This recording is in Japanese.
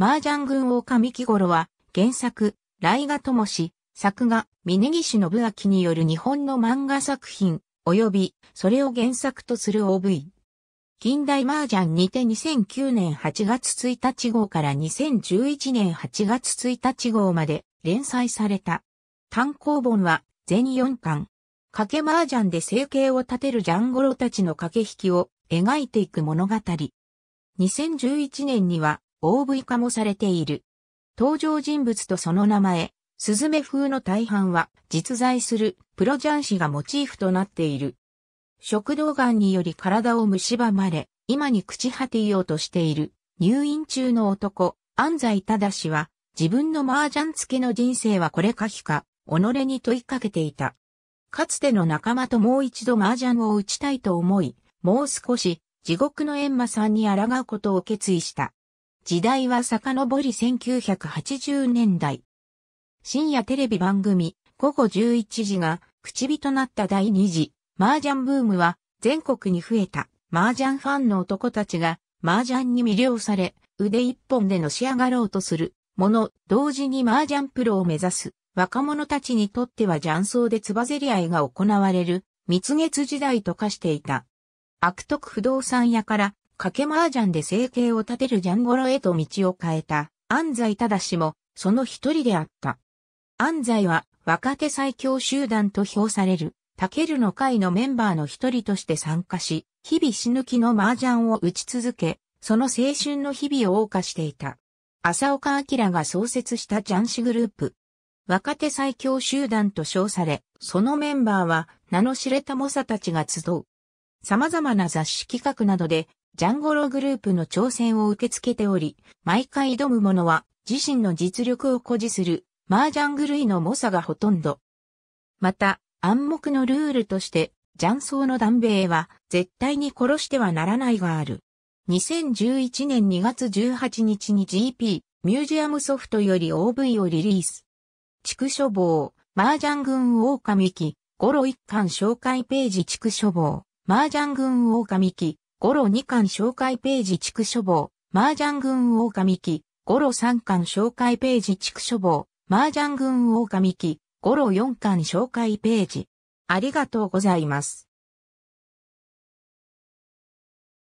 麻雀軍狼木頃は、原作、ガ・賀智史、作画、峯岸信明による日本の漫画作品、及び、それを原作とする OV。近代麻雀にて2009年8月1日号から2011年8月1日号まで連載された。単行本は全4巻。賭け麻雀で生計を立てるジャンゴロたちの駆け引きを描いていく物語。2011年には大食い化もされている。登場人物とその名前、スズメ風の大半は実在するプロジャン氏がモチーフとなっている。食道癌により体を蝕まれ、今に朽ち果てようとしている入院中の男、安西氏は自分の麻雀付けの人生はこれか否か、己に問いかけていた。かつての仲間ともう一度麻雀を打ちたいと思い、もう少し地獄の閻魔さんに抗うことを決意した。時代は遡り1980年代。深夜テレビ番組、午後11時が、口火となった第2次、麻雀ブームは、全国に増えた、麻雀ファンの男たちが、麻雀に魅了され、腕一本でのし上がろうとする、もの、同時に麻雀プロを目指す、若者たちにとっては雀荘でつばぜり合いが行われる、蜜月時代と化していた。悪徳不動産屋から掛け麻雀で生計を立てるジャンゴロへと道を変えた安西正もその一人であった。安西は若手最強集団と評されるタケルの会のメンバーの一人として参加し、日々死ぬ気の麻雀を打ち続け、その青春の日々を謳歌していた。浅岡明が創設したジャンシグループ。若手最強集団と称され、そのメンバーは名の知れた猛者たちが集う。様々な雑誌企画などでジャンゴログループの挑戦を受け付けており、毎回挑む者は自身の実力を誇示する麻雀狂いの猛者がほとんど。また、暗黙のルールとして、雀荘の断米は絶対に殺してはならないがある。2011年2月18日に GP ミュージアムソフトより OV をリリース。畜書房、麻雀軍狼記、ゴロ一巻紹介ページ畜書房、麻雀軍狼記、ゴロ2巻紹介ページ畜区書房、麻雀軍狼木、ゴロ3巻紹介ページ畜区書房、麻雀軍狼木、ゴロ4巻紹介ページ。ありがとうございます。